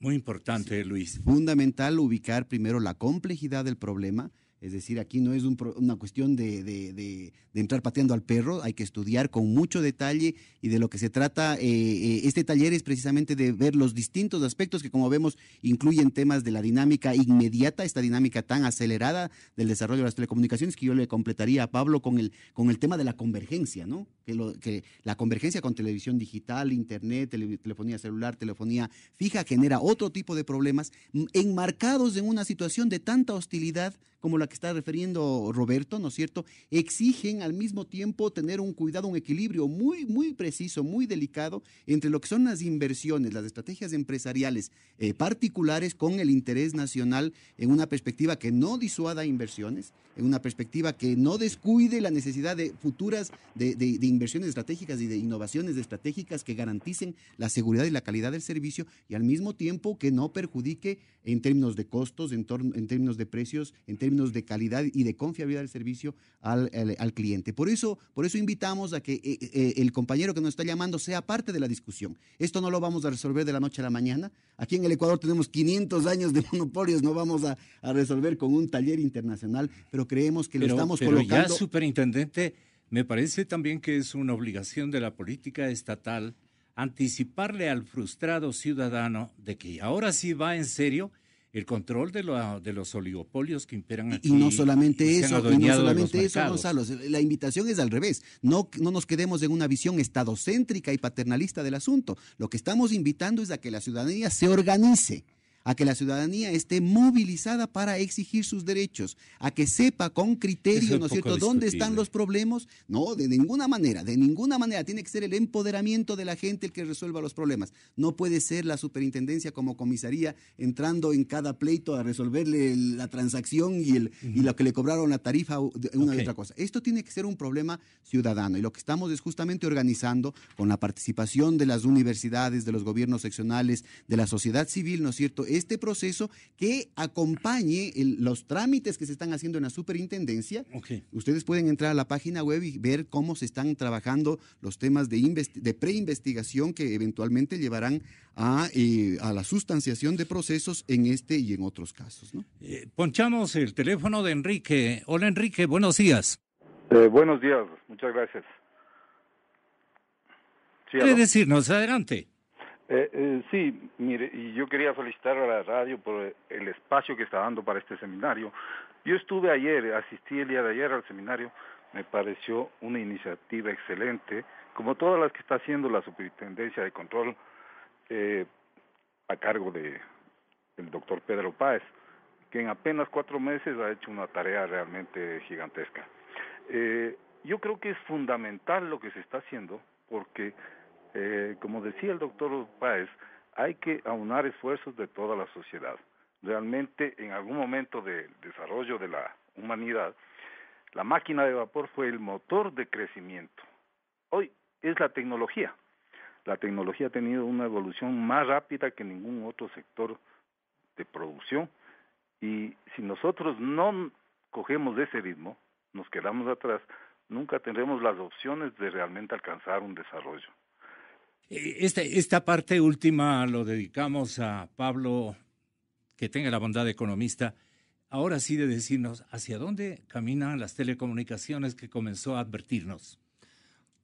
Muy importante, Luis. Fundamental ubicar primero la complejidad del problema, es decir, aquí no es una cuestión de, entrar pateando al perro, hay que estudiar con mucho detalle y de lo que se trata eh, eh, este taller es precisamente de ver los distintos aspectos que como vemos incluyen temas de la dinámica inmediata, esta dinámica tan acelerada del desarrollo de las telecomunicaciones que yo le completaría a Pablo con el, con el tema de la convergencia, ¿no? Que, lo, que la convergencia con televisión digital, internet, telefonía celular, telefonía fija genera otro tipo de problemas enmarcados en una situación de tanta hostilidad como la que está refiriendo Roberto, ¿no es cierto?, exigen al mismo tiempo tener un cuidado, un equilibrio muy, muy preciso, muy delicado entre lo que son las inversiones, las estrategias empresariales eh, particulares con el interés nacional en una perspectiva que no disuada inversiones, en una perspectiva que no descuide la necesidad de futuras de, inversiones estratégicas y de innovaciones estratégicas que garanticen la seguridad y la calidad del servicio y al mismo tiempo que no perjudique en términos de costos, en, términos de precios, en términos términos de calidad y de confiabilidad del servicio al, al, cliente. Por eso, por eso invitamos a que eh, eh, el compañero que nos está llamando sea parte de la discusión. Esto no lo vamos a resolver de la noche a la mañana. Aquí en el Ecuador tenemos 500 años de monopolios, no vamos a, a resolver con un taller internacional, pero creemos que lo estamos pero colocando. Ya, superintendente, me parece también que es una obligación de la política estatal anticiparle al frustrado ciudadano de que ahora sí va en serio el control de, de, los oligopolios que imperan aquí. Y no solamente eso, y no solamente eso, Gonzalo. La invitación es al revés. No, no nos quedemos en una visión estadocéntrica y paternalista del asunto. Lo que estamos invitando es a que la ciudadanía se organice a que la ciudadanía esté movilizada para exigir sus derechos, a que sepa con criterio, ¿no es cierto?, dónde están los problemas. No, de ninguna manera, de ninguna manera. Tiene que ser el empoderamiento de la gente el que resuelva los problemas. No puede ser la superintendencia como comisaría entrando en cada pleito a resolverle la transacción y, el, lo que le cobraron la tarifa, una otra cosa. Esto tiene que ser un problema ciudadano y lo que estamos es justamente organizando con la participación de las universidades, de los gobiernos seccionales, de la sociedad civil, ¿no es cierto? este proceso que acompañe los trámites que se están haciendo en la superintendencia. Ustedes pueden entrar a la página web y ver cómo se están trabajando los temas de, de preinvestigación que eventualmente llevarán eh, a, la sustanciación de procesos en este y en otros casos. Eh, ponchamos el teléfono de Enrique. Hola Enrique, buenos días. Eh, buenos días, muchas gracias. Sí, ¿Quiere decirnos? Adelante. Eh, eh, sí, mire, y yo quería felicitar a la radio por el espacio que está dando para este seminario. Yo estuve ayer, asistí el día de ayer al seminario, me pareció una iniciativa excelente, como todas las que está haciendo la Superintendencia de Control eh, a cargo de el doctor Pedro Páez, que en apenas cuatro meses ha hecho una tarea realmente gigantesca. Eh, yo creo que es fundamental lo que se está haciendo porque eh, como decía el doctor Páez, hay que aunar esfuerzos de toda la sociedad. Realmente, en algún momento del desarrollo de la humanidad, la máquina de vapor fue el motor de crecimiento. Hoy es la tecnología. La tecnología ha tenido una evolución más rápida que ningún otro sector de producción y si nosotros no cogemos ese ritmo, nos quedamos atrás, nunca tendremos las opciones de realmente alcanzar un desarrollo. Eh, este, esta parte última lo dedicamos a Pablo, que tenga la bondad de economista. Ahora sí de decirnos hacia dónde caminan las telecomunicaciones que comenzó a advertirnos.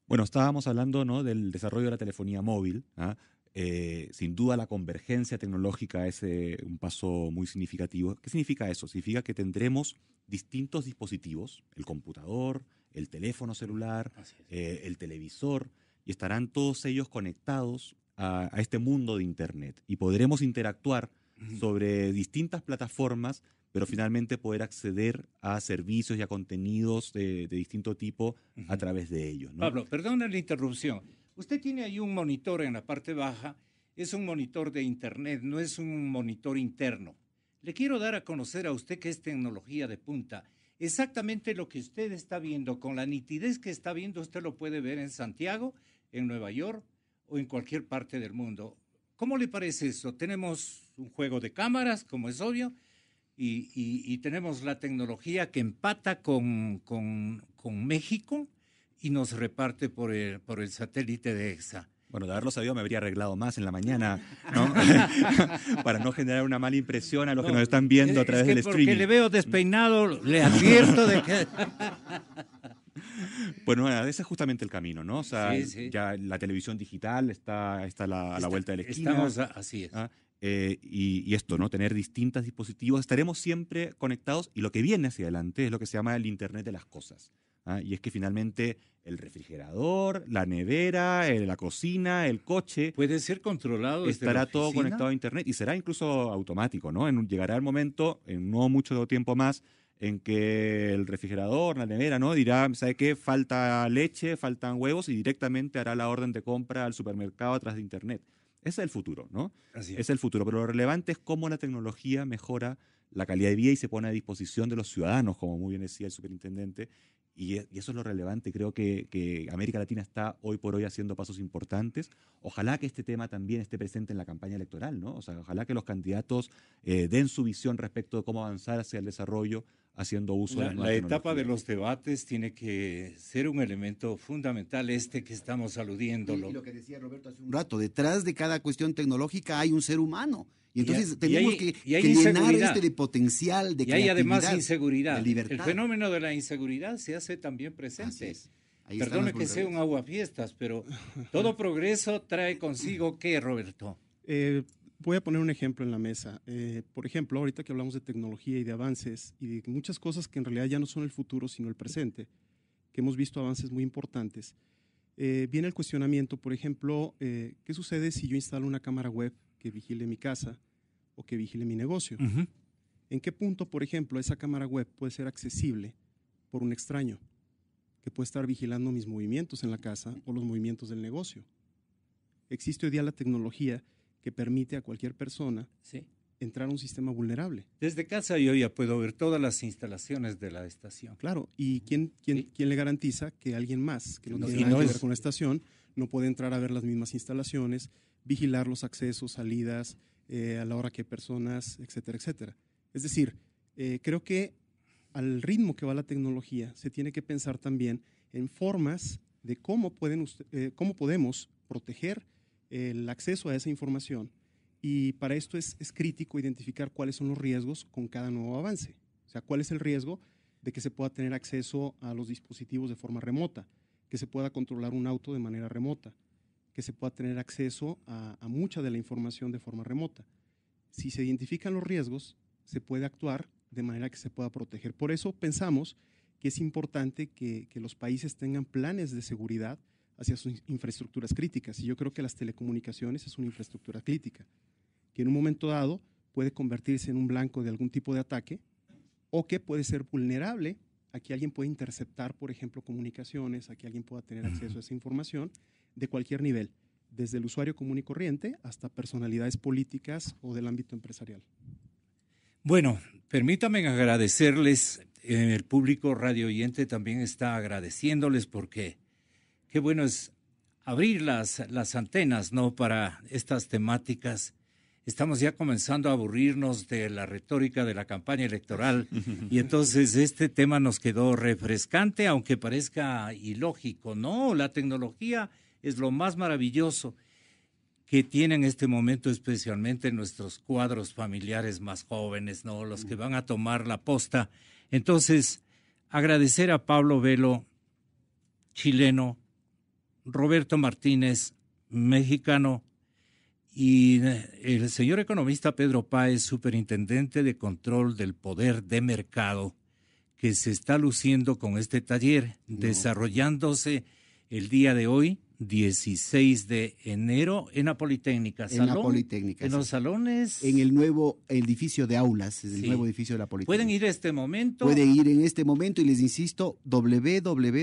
Bueno, estábamos hablando ¿no? del desarrollo de la telefonía móvil. ¿ah? Eh, sin duda la convergencia tecnológica es eh, un paso muy significativo. ¿Qué significa eso? Significa que tendremos distintos dispositivos, el computador, el teléfono celular, el televisor, y estarán todos ellos conectados a, este mundo de Internet y podremos interactuar sobre distintas plataformas, pero finalmente poder acceder a servicios y a contenidos de, distinto tipo a través de ellos. ¿no? Pablo, perdona la interrupción. Usted tiene ahí un monitor en la parte baja, es un monitor de Internet, no es un monitor interno. Le quiero dar a conocer a usted que es tecnología de punta. Exactamente lo que usted está viendo, con la nitidez que está viendo, usted lo puede ver en Santiago en Nueva York o en cualquier parte del mundo. ¿Cómo le parece eso? Tenemos un juego de cámaras, como es obvio, y, y, tenemos la tecnología que empata con, con, con México y nos reparte por el, por el satélite de EXA. Bueno, de haberlo sabido me habría arreglado más en la mañana, ¿no? Para no generar una mala impresión a los que nos están viendo a través del streaming. Porque le veo mm. despeinado, le advierto de que... bueno, eh, ese es justamente el camino, ¿no? O sea, ya la televisión digital está, está a la, vuelta de la esquina. así es. Ah, eh, y, esto, ¿no? Tener distintos dispositivos. Estaremos siempre conectados y lo que viene hacia adelante es lo que se llama el Internet de las cosas. ¿ah? Y es que finalmente el refrigerador, la nevera, la cocina, el coche. Puede ser controlado. Estará todo conectado a Internet y será incluso automático, ¿no? En, llegará el momento, en no mucho tiempo más, en que el refrigerador, la nevera, ¿no? Dirá, ¿sabe qué? Falta leche, faltan huevos y directamente hará la orden de compra al supermercado a través de Internet. Ese es el futuro, ¿no? es. es. el futuro. Pero lo relevante es cómo la tecnología mejora la calidad de vida y se pone a disposición de los ciudadanos, como muy bien decía el superintendente, y, eso es lo relevante. Creo que, América Latina está hoy por hoy haciendo pasos importantes. Ojalá que este tema también esté presente en la campaña electoral, ¿no? O sea, ojalá que los candidatos eh, den su visión respecto de cómo avanzar hacia el desarrollo haciendo uso de la, la etapa de los debates tiene que ser un elemento fundamental este que estamos aludiéndolo. lo que decía Roberto hace un rato, detrás de cada cuestión tecnológica hay un ser humano y entonces tenemos que, llenar este de potencial, de y creatividad, hay además inseguridad. De libertad. El fenómeno de la inseguridad se hace también presente. Perdone que sea un agua fiestas, pero todo progreso trae consigo qué, Roberto. Eh, voy a poner un ejemplo en la mesa. Eh, por ejemplo, ahorita que hablamos de tecnología y de avances y de muchas cosas que en realidad ya no son el futuro, sino el presente, que hemos visto avances muy importantes. Eh, viene el cuestionamiento, por ejemplo, ¿qué sucede si yo instalo una cámara web que vigile mi casa o que vigile mi negocio. ¿En qué punto, por ejemplo, esa cámara web puede ser accesible por un extraño que puede estar vigilando mis movimientos en la casa o los movimientos del negocio? Existe hoy día la tecnología que permite a cualquier persona entrar a un sistema vulnerable. Desde casa yo ya puedo ver todas las instalaciones de la estación. Claro, ¿y quién, quién, le garantiza que alguien más que no, tiene nada que ver con la estación no puede entrar a ver las mismas instalaciones, vigilar los accesos, salidas, eh, a la hora que hay personas, etcétera, etcétera. Es decir, eh, creo que al ritmo que va la tecnología, se tiene que pensar también en formas de cómo, pueden, eh, cómo podemos proteger el acceso a esa información. Y para esto es, es crítico identificar cuáles son los riesgos con cada nuevo avance. O sea, cuál es el riesgo de que se pueda tener acceso a los dispositivos de forma remota, que se pueda controlar un auto de manera remota, que se pueda tener acceso a, mucha de la información de forma remota. Si se identifican los riesgos, se puede actuar de manera que se pueda proteger. Por eso pensamos que es importante que, que, los países tengan planes de seguridad hacia sus infraestructuras críticas. Y yo creo que las telecomunicaciones es una infraestructura crítica, que en un momento dado puede convertirse en un blanco de algún tipo de ataque o que puede ser vulnerable a que alguien pueda interceptar, por ejemplo, comunicaciones, a que alguien pueda tener acceso a esa información de cualquier nivel, desde el usuario común y corriente hasta personalidades políticas o del ámbito empresarial. Bueno, permítanme agradecerles, eh, el público radio oyente también está agradeciéndoles porque qué bueno es abrir las, las antenas ¿no? para estas temáticas estamos ya comenzando a aburrirnos de la retórica de la campaña electoral y entonces este tema nos quedó refrescante, aunque parezca ilógico, ¿no? La tecnología es lo más maravilloso que tiene en este momento especialmente nuestros cuadros familiares más jóvenes, ¿no? Los que van a tomar la posta. Entonces, agradecer a Pablo Velo, chileno, Roberto Martínez, mexicano, y eh, el señor economista Pedro Páez, superintendente de control del poder de mercado, que se está luciendo con este taller, desarrollándose el día de hoy 16 de enero en la Politécnica. en Politécnica. En los salones. En el nuevo edificio de aulas, es el nuevo edificio de la Politécnica. Pueden ir este momento. Pueden ir en este momento y les insisto, www.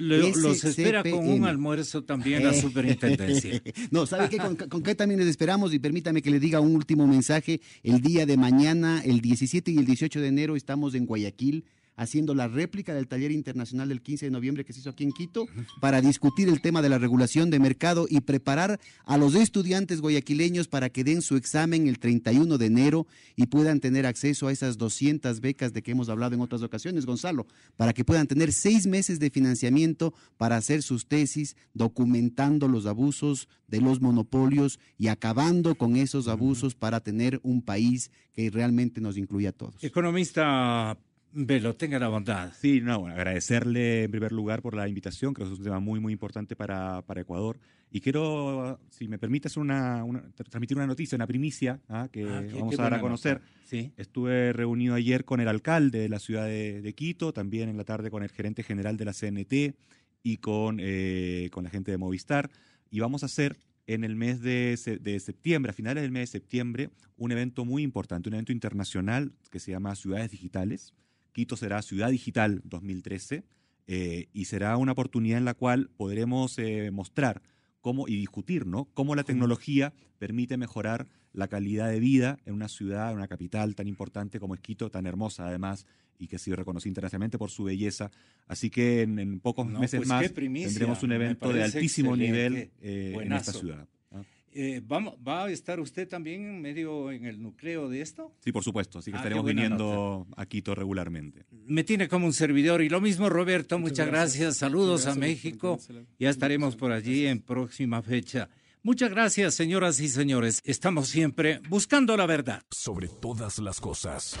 Los espera con un almuerzo también la eh. superintendencia. no, ¿sabe qué? Con, con, qué también les esperamos? Y permítame que le diga un último mensaje. El día de mañana, el 17 y el 18 de enero, estamos en Guayaquil haciendo la réplica del taller internacional del 15 de noviembre que se hizo aquí en Quito para discutir el tema de la regulación de mercado y preparar a los estudiantes guayaquileños para que den su examen el 31 de enero y puedan tener acceso a esas 200 becas de que hemos hablado en otras ocasiones, Gonzalo, para que puedan tener seis meses de financiamiento para hacer sus tesis documentando los abusos de los monopolios y acabando con esos abusos para tener un país que realmente nos incluya a todos. Economista Velo, tenga la bondad. Sí, no, bueno, agradecerle en primer lugar por la invitación, creo que es un tema muy, muy importante para, para Ecuador. Y quiero, si me permites, una, transmitir una noticia, una primicia ¿ah? que ah, vamos a dar a conocer. Estuve reunido ayer con el alcalde de la ciudad de, Quito, también en la tarde con el gerente general de la CNT y con, eh, con la gente de Movistar. Y vamos a hacer en el mes de, de, septiembre, a finales del mes de septiembre, un evento muy importante, un evento internacional que se llama Ciudades Digitales Quito será Ciudad Digital 2013 eh, y será una oportunidad en la cual podremos eh, mostrar cómo, y discutir ¿no? cómo la tecnología permite mejorar la calidad de vida en una ciudad, en una capital tan importante como es Quito, tan hermosa además, y que sido reconocida internacionalmente por su belleza. Así que en, pocos meses pues más tendremos un evento de altísimo nivel eh, en esta ciudad. Eh, ¿Va a estar usted también en medio en el núcleo de esto? Sí, por supuesto, así que ah, estaremos viniendo a Quito regularmente. Me tiene como un servidor y lo mismo Roberto, muchas, gracias. saludos a México, ya estaremos por allí en próxima fecha. Muchas gracias, señoras y señores. Estamos siempre buscando la verdad. Sobre todas las cosas.